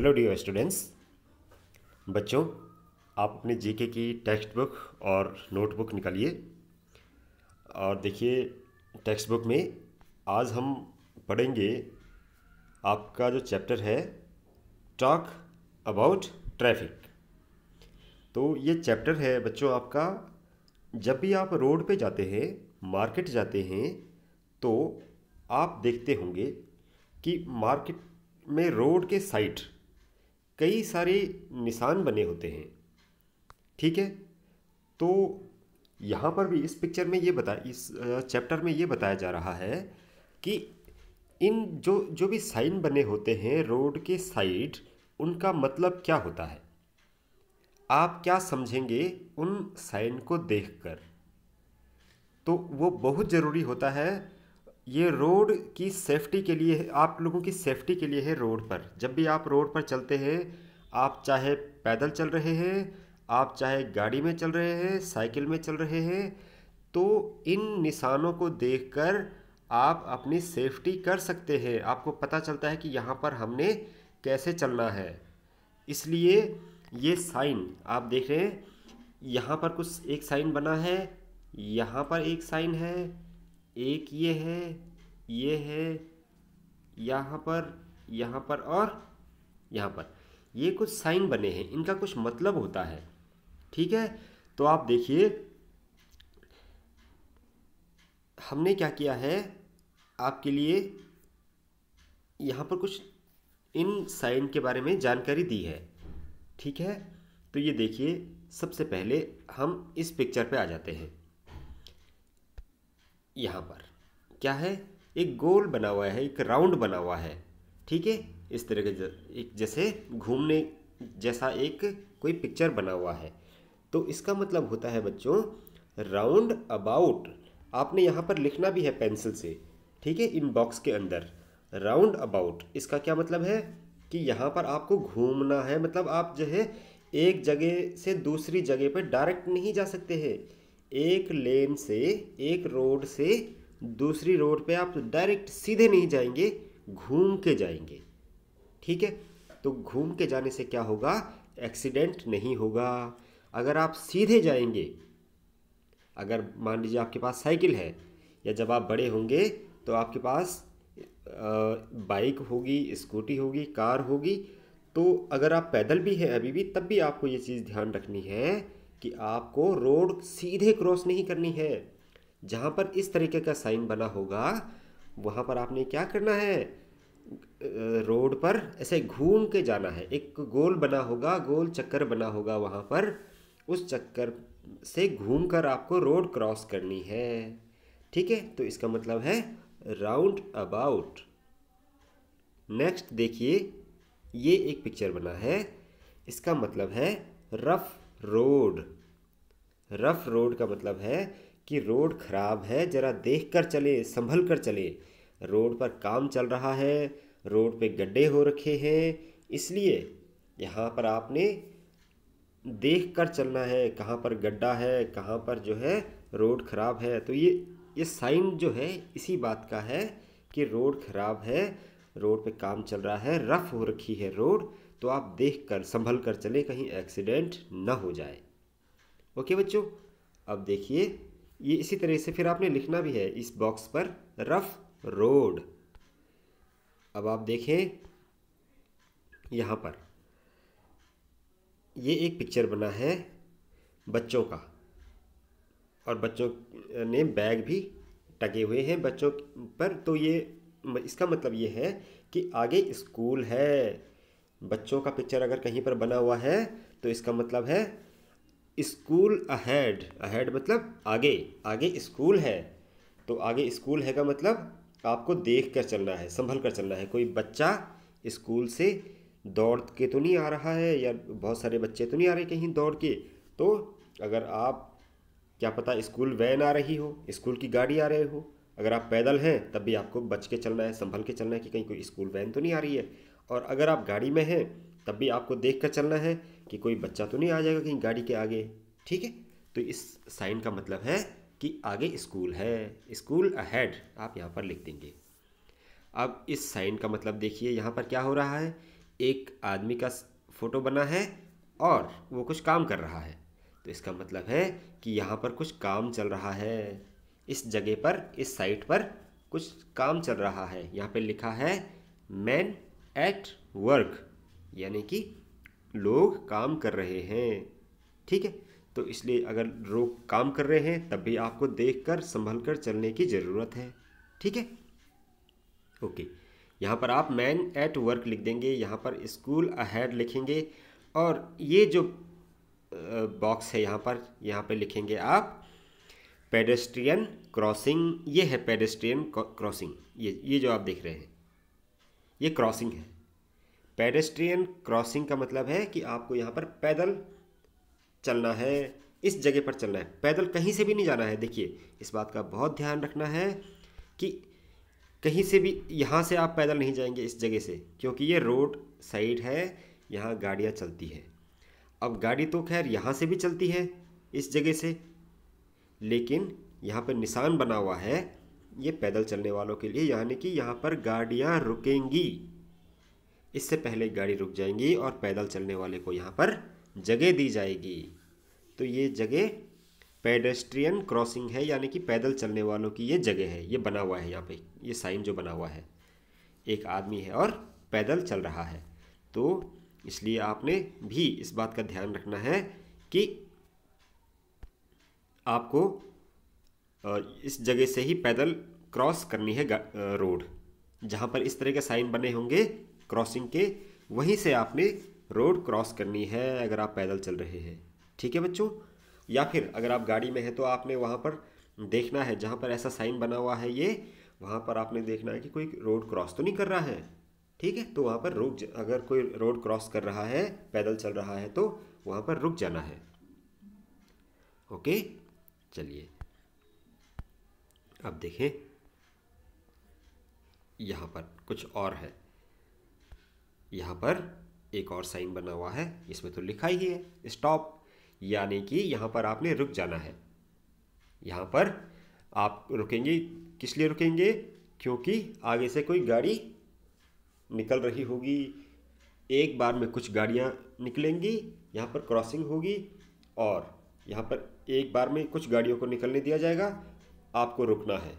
hello dear students बच्चों आप अपने जीके की टेक्स्ट बुक और नोटबुक निकालिए और देखिए टेक्स्ट बुक में आज हम पढ़ेंगे आपका जो चैप्टर है टॉक अबाउट ट्रैफिक तो ये चैप्टर है बच्चों आपका जब भी आप रोड पे जाते हैं मार्केट जाते हैं तो आप देखते होंगे कि मार्केट में रोड के साइड कई सारे निशान बने होते हैं ठीक है तो यहाँ पर भी इस पिक्चर में ये बता इस चैप्टर में ये बताया जा रहा है कि इन जो जो भी साइन बने होते हैं रोड के साइड उनका मतलब क्या होता है आप क्या समझेंगे उन साइन को देखकर तो वो बहुत ज़रूरी होता है ये रोड की सेफ्टी के लिए आप लोगों की सेफ्टी के लिए है रोड पर जब भी आप रोड पर चलते हैं आप चाहे पैदल चल रहे हैं आप चाहे गाड़ी में चल रहे हैं साइकिल में चल रहे हैं तो इन निशानों को देखकर आप अपनी सेफ्टी कर सकते हैं आपको पता चलता है कि यहाँ पर हमने कैसे चलना है इसलिए ये साइन आप देख रहे हैं यहाँ पर कुछ एक साइन बना है यहाँ पर एक साइन है एक ये है ये है यहाँ पर यहाँ पर और यहाँ पर ये कुछ साइन बने हैं इनका कुछ मतलब होता है ठीक है तो आप देखिए हमने क्या किया है आपके लिए यहाँ पर कुछ इन साइन के बारे में जानकारी दी है ठीक है तो ये देखिए सबसे पहले हम इस पिक्चर पे आ जाते हैं यहाँ पर क्या है एक गोल बना हुआ है एक राउंड बना हुआ है ठीक है इस तरह के एक जैसे घूमने जैसा एक कोई पिक्चर बना हुआ है तो इसका मतलब होता है बच्चों राउंड अबाउट आपने यहाँ पर लिखना भी है पेंसिल से ठीक है इन बॉक्स के अंदर राउंड अबाउट इसका क्या मतलब है कि यहाँ पर आपको घूमना है मतलब आप जो है एक जगह से दूसरी जगह पर डायरेक्ट नहीं जा सकते हैं एक लेन से एक रोड से दूसरी रोड पे आप डायरेक्ट सीधे नहीं जाएंगे घूम के जाएंगे ठीक है तो घूम के जाने से क्या होगा एक्सीडेंट नहीं होगा अगर आप सीधे जाएंगे अगर मान लीजिए आपके पास साइकिल है या जब आप बड़े होंगे तो आपके पास बाइक होगी स्कूटी होगी कार होगी तो अगर आप पैदल भी हैं अभी भी तब भी आपको ये चीज़ ध्यान रखनी है कि आपको रोड सीधे क्रॉस नहीं करनी है जहाँ पर इस तरीके का साइन बना होगा वहाँ पर आपने क्या करना है रोड पर ऐसे घूम के जाना है एक गोल बना होगा गोल चक्कर बना होगा वहाँ पर उस चक्कर से घूम कर आपको रोड क्रॉस करनी है ठीक है तो इसका मतलब है राउंड अबाउट नेक्स्ट देखिए ये एक पिक्चर बना है इसका मतलब है रफ रोड रफ रोड का मतलब है कि रोड खराब है ज़रा देख कर चले संभल कर चले रोड पर काम चल रहा है रोड पे गड्ढे हो रखे हैं इसलिए यहाँ पर आपने देख कर चलना है कहाँ पर गड्ढा है कहाँ पर जो है रोड ख़राब है तो ये ये साइन जो है इसी बात का है कि रोड ख़राब है रोड पे काम चल रहा है रफ़ हो रखी है रोड तो आप देख कर संभल कर चले कहीं एक्सीडेंट ना हो जाए ओके बच्चों अब देखिए ये इसी तरह से फिर आपने लिखना भी है इस बॉक्स पर रफ रोड अब आप देखें यहाँ पर ये एक पिक्चर बना है बच्चों का और बच्चों ने बैग भी टके हुए हैं बच्चों पर तो ये इसका मतलब ये है कि आगे स्कूल है बच्चों का पिक्चर अगर कहीं पर बना हुआ है तो इसका मतलब है स्कूल अहेड अहेड मतलब आगे आगे स्कूल है तो आगे स्कूल है का मतलब आपको देख कर चलना है संभल कर चलना है कोई बच्चा स्कूल से दौड़ के तो नहीं आ रहा है या बहुत सारे बच्चे तो नहीं आ रहे कहीं दौड़ के तो अगर आप क्या पता स्कूल वैन आ रही हो स्कूल की गाड़ी आ रही हो अगर आप पैदल हैं तब भी आपको बच के चलना है संभल के चलना है कि कहीं कोई स्कूल वैन तो नहीं आ रही है और अगर आप गाड़ी में हैं तब भी आपको देख कर चलना है कि कोई बच्चा तो नहीं आ जाएगा कहीं गाड़ी के आगे ठीक है तो इस साइन का मतलब है कि आगे स्कूल है स्कूल अहेड आप यहाँ पर लिख देंगे अब इस साइन का मतलब देखिए यहाँ पर क्या हो रहा है एक आदमी का फ़ोटो बना है और वो कुछ काम कर रहा है तो इसका मतलब है कि यहाँ पर कुछ काम चल रहा है इस जगह पर इस साइट पर कुछ काम चल रहा है यहाँ पे लिखा है मैन एट वर्क यानी कि लोग काम कर रहे हैं ठीक है तो इसलिए अगर लोग काम कर रहे हैं तब भी आपको देख कर संभल कर चलने की ज़रूरत है ठीक है ओके यहाँ पर आप मैन एट वर्क लिख देंगे यहाँ पर स्कूल अहेड लिखेंगे और ये जो बॉक्स है यहाँ पर यहाँ पर लिखेंगे आप पेडेस्ट्रियन क्रॉसिंग ये है पेडेस्ट्रियन क्रॉसिंग ये ये जो आप देख रहे हैं ये क्रॉसिंग है पेडेस्ट्रियन क्रॉसिंग का मतलब है कि आपको यहाँ पर पैदल चलना है इस जगह पर चलना है पैदल कहीं से भी नहीं जाना है देखिए इस बात का बहुत ध्यान रखना है कि कहीं से भी यहाँ से आप पैदल नहीं जाएंगे इस जगह से क्योंकि ये रोड साइड है यहाँ गाड़ियाँ चलती हैं अब गाड़ी तो खैर यहाँ से भी चलती है इस जगह से लेकिन यहाँ पर निशान बना हुआ है ये पैदल चलने वालों के लिए यानी कि यहाँ पर गाड़ियाँ रुकेंगी इससे पहले गाड़ी रुक जाएंगी और पैदल चलने वाले को यहाँ पर जगह दी जाएगी तो ये जगह पेडेस्ट्रियन क्रॉसिंग है यानी कि पैदल चलने वालों की ये जगह है ये बना हुआ है यहाँ पे ये साइन जो बना हुआ है एक आदमी है और पैदल चल रहा है तो इसलिए आपने भी इस बात का ध्यान रखना है कि आपको इस जगह से ही पैदल क्रॉस करनी है रोड जहाँ पर इस तरह के साइन बने होंगे क्रॉसिंग के वहीं से आपने रोड क्रॉस करनी है अगर आप पैदल चल रहे हैं ठीक है बच्चों या फिर अगर आप गाड़ी में हैं तो आपने वहाँ पर देखना है जहाँ पर ऐसा साइन बना हुआ है ये वहाँ पर आपने देखना है कि कोई रोड क्रॉस तो नहीं कर रहा है ठीक है तो वहाँ पर रुक अगर कोई रोड क्रॉस कर रहा है पैदल चल रहा है तो वहाँ पर रुक जाना है ओके चलिए अब देखें यहाँ पर कुछ और है यहाँ पर एक और साइन बना हुआ है इसमें तो लिखा ही है स्टॉप यानी कि यहाँ पर आपने रुक जाना है यहाँ पर आप रुकेंगे किस लिए रुकेंगे क्योंकि आगे से कोई गाड़ी निकल रही होगी एक बार में कुछ गाड़ियाँ निकलेंगी यहाँ पर क्रॉसिंग होगी और यहाँ पर एक बार में कुछ गाड़ियों को निकलने दिया जाएगा आपको रुकना है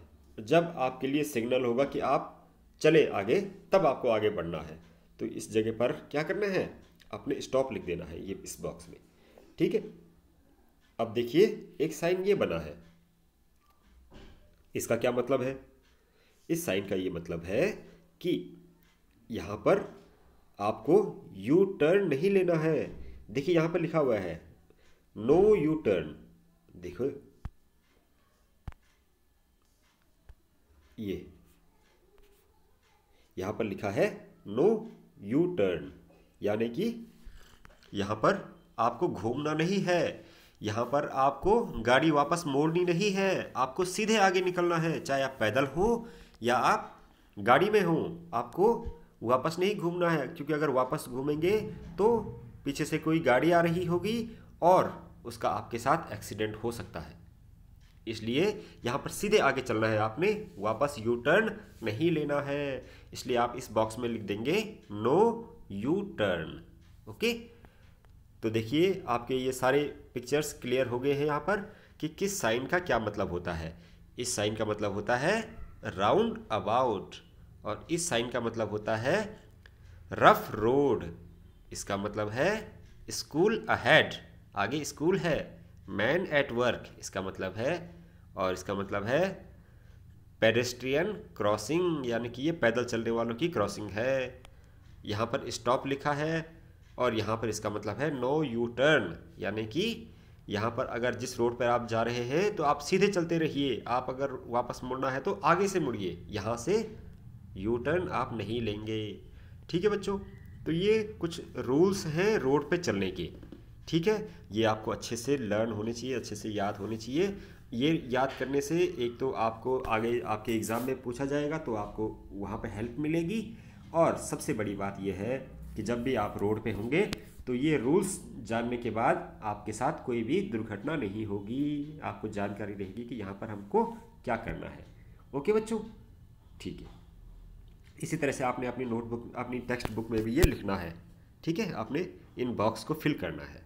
जब आपके लिए सिग्नल होगा कि आप चले आगे तब आपको आगे बढ़ना है तो इस जगह पर क्या करना है अपने स्टॉप लिख देना है ये इस बॉक्स में ठीक है अब देखिए एक साइन ये बना है इसका क्या मतलब है इस साइन का ये मतलब है कि यहाँ पर आपको यू टर्न नहीं लेना है देखिए यहाँ पर लिखा हुआ है नो यू टर्न देखो ये यहाँ पर लिखा है नो यू टर्न यानी कि यहाँ पर आपको घूमना नहीं है यहाँ पर आपको गाड़ी वापस मोड़नी नहीं है आपको सीधे आगे निकलना है चाहे आप पैदल हो या आप गाड़ी में हो आपको वापस नहीं घूमना है क्योंकि अगर वापस घूमेंगे तो पीछे से कोई गाड़ी आ रही होगी और उसका आपके साथ एक्सीडेंट हो सकता है इसलिए यहाँ पर सीधे आगे चलना है आपने वापस यू टर्न नहीं लेना है इसलिए आप इस बॉक्स में लिख देंगे नो यू टर्न ओके तो देखिए आपके ये सारे पिक्चर्स क्लियर हो गए हैं यहाँ पर कि किस साइन का क्या मतलब होता है इस साइन का मतलब होता है राउंड अबाउट और इस साइन का मतलब होता है रफ रोड इसका मतलब है स्कूल अहेड आगे स्कूल है मैन एट वर्क इसका मतलब है और इसका मतलब है पेडेस्ट्रियन क्रॉसिंग यानी कि ये पैदल चलने वालों की क्रॉसिंग है यहाँ पर स्टॉप लिखा है और यहाँ पर इसका मतलब है नो यू टर्न यानी कि यहाँ पर अगर जिस रोड पर आप जा रहे हैं तो आप सीधे चलते रहिए आप अगर वापस मुड़ना है तो आगे से मुड़िए यहाँ से यू टर्न आप नहीं लेंगे ठीक है बच्चों तो ये कुछ रूल्स हैं रोड पे चलने के ठीक है ये आपको अच्छे से लर्न होने चाहिए अच्छे से याद होने चाहिए ये याद करने से एक तो आपको आगे आपके एग्ज़ाम में पूछा जाएगा तो आपको वहाँ पर हेल्प मिलेगी और सबसे बड़ी बात यह है कि जब भी आप रोड पे होंगे तो ये रूल्स जानने के बाद आपके साथ कोई भी दुर्घटना नहीं होगी आपको जानकारी रहेगी कि यहाँ पर हमको क्या करना है ओके बच्चों ठीक है इसी तरह से आपने अपनी नोटबुक अपनी टेक्स्ट बुक में भी ये लिखना है ठीक है आपने इन बॉक्स को फिल करना है